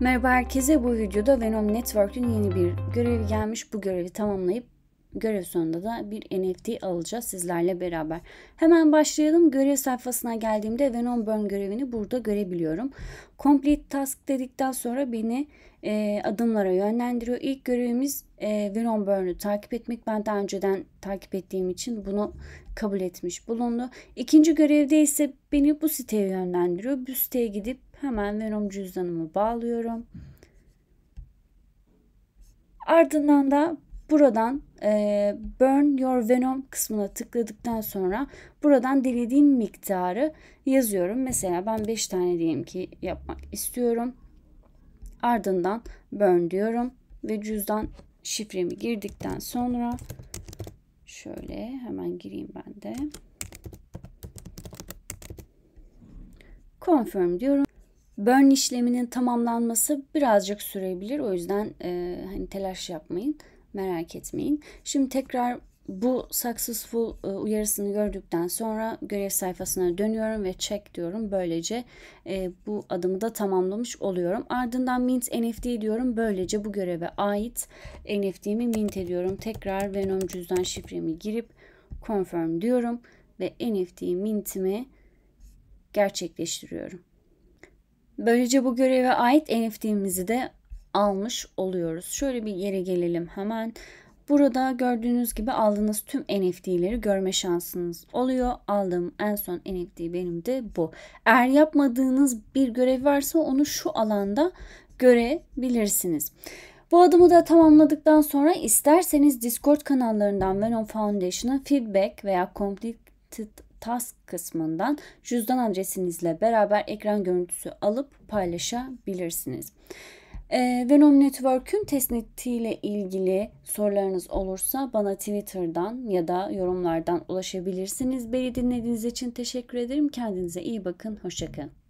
Merhaba herkese bu videoda Venom Network'ün yeni bir görevi gelmiş. Bu görevi tamamlayıp görev sonunda da bir NFT alacağız sizlerle beraber. Hemen başlayalım. Görev sayfasına geldiğimde Venom Burn görevini burada görebiliyorum. Complete Task dedikten sonra beni e, adımlara yönlendiriyor. İlk görevimiz e, Venom Burn'u takip etmek. Ben daha önceden takip ettiğim için bunu kabul etmiş bulundu. İkinci görevde ise beni bu siteye yönlendiriyor. Bu siteye gidip hemen Venom cüzdanımı bağlıyorum. Ardından da buradan ee, burn Your Venom kısmına tıkladıktan sonra buradan dilediğim miktarı yazıyorum. Mesela ben 5 tane diyeyim ki yapmak istiyorum. Ardından burn diyorum ve cüzdan şifremi girdikten sonra şöyle hemen gireyim ben de. Confirm diyorum. Burn işleminin tamamlanması birazcık sürebilir. O yüzden e, hani telaş yapmayın. Merak etmeyin. Şimdi tekrar bu successful e, uyarısını gördükten sonra görev sayfasına dönüyorum ve check diyorum. Böylece e, bu adımı da tamamlamış oluyorum. Ardından mint NFT diyorum. Böylece bu göreve ait NFT'mi mint ediyorum. Tekrar Venom cüzdan şifremi girip confirm diyorum ve NFT mintimi gerçekleştiriyorum. Böylece bu göreve ait NFT'mizi de almış oluyoruz. Şöyle bir geri gelelim hemen. Burada gördüğünüz gibi aldığınız tüm NFT'leri görme şansınız oluyor. Aldığım en son NFT benim de bu. Eğer yapmadığınız bir görev varsa onu şu alanda görebilirsiniz. Bu adımı da tamamladıktan sonra isterseniz Discord kanallarından Venom Foundation'a feedback veya completed task kısmından cüzdan adresinizle beraber ekran görüntüsü alıp paylaşabilirsiniz. Ee, Venom Network'ün testnetiyle ilgili sorularınız olursa bana Twitter'dan ya da yorumlardan ulaşabilirsiniz. Beni dinlediğiniz için teşekkür ederim. Kendinize iyi bakın. Hoşçakalın.